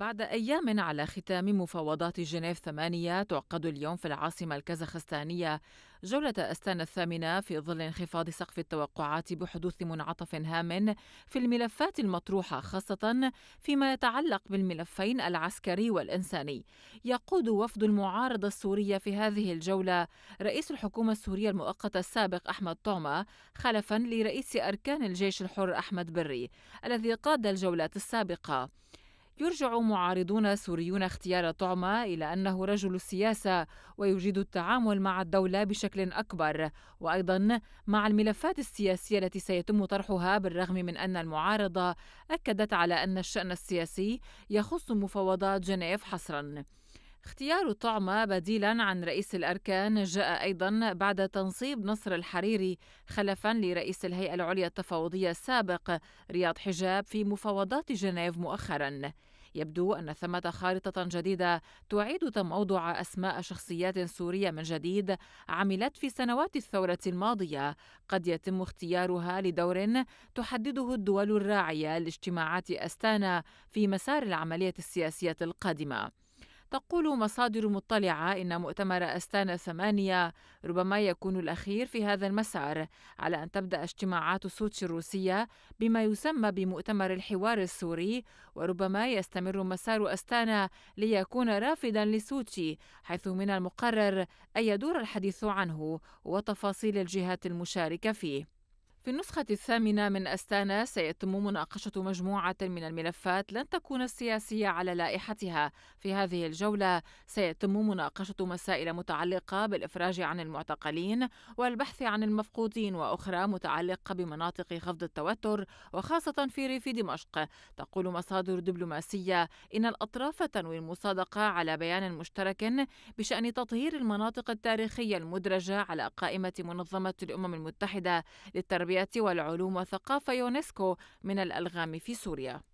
بعد أيام على ختام مفاوضات جنيف ثمانية تعقد اليوم في العاصمة الكازاخستانية جولة أستان الثامنة في ظل انخفاض سقف التوقعات بحدوث منعطف هام في الملفات المطروحة خاصة فيما يتعلق بالملفين العسكري والإنساني يقود وفد المعارضة السورية في هذه الجولة رئيس الحكومة السورية المؤقتة السابق أحمد طعمة خلفا لرئيس أركان الجيش الحر أحمد بري الذي قاد الجولات السابقة يرجع معارضون سوريون اختيار طعمة إلى أنه رجل السياسة ويجيد التعامل مع الدولة بشكل أكبر وأيضا مع الملفات السياسية التي سيتم طرحها بالرغم من أن المعارضة أكدت على أن الشأن السياسي يخص مفاوضات جنيف حصراً اختيار طعمة بديلا عن رئيس الأركان جاء أيضا بعد تنصيب نصر الحريري خلفا لرئيس الهيئة العليا التفاوضية السابق رياض حجاب في مفاوضات جنيف مؤخرا يبدو أن ثمة خارطة جديدة تعيد تموضع أسماء شخصيات سورية من جديد عملت في سنوات الثورة الماضية قد يتم اختيارها لدور تحدده الدول الراعية لاجتماعات أستانا في مسار العملية السياسية القادمة تقول مصادر مطلعة إن مؤتمر أستانا ثمانية ربما يكون الأخير في هذا المسار على أن تبدأ اجتماعات سوتشي الروسية بما يسمى بمؤتمر الحوار السوري وربما يستمر مسار أستانا ليكون رافدا لسوتشي حيث من المقرر أن يدور الحديث عنه وتفاصيل الجهات المشاركة فيه في النسخة الثامنة من أستانا سيتم مناقشة مجموعة من الملفات لن تكون السياسية على لائحتها. في هذه الجولة سيتم مناقشة مسائل متعلقة بالإفراج عن المعتقلين والبحث عن المفقودين وأخرى متعلقة بمناطق خفض التوتر وخاصة في ريف دمشق. تقول مصادر دبلوماسية إن الأطراف تنوي المصادقة على بيان مشترك بشأن تطهير المناطق التاريخية المدرجة على قائمة منظمة الأمم المتحدة للتربية التربية والعلوم والثقافة يونسكو من الألغام في سوريا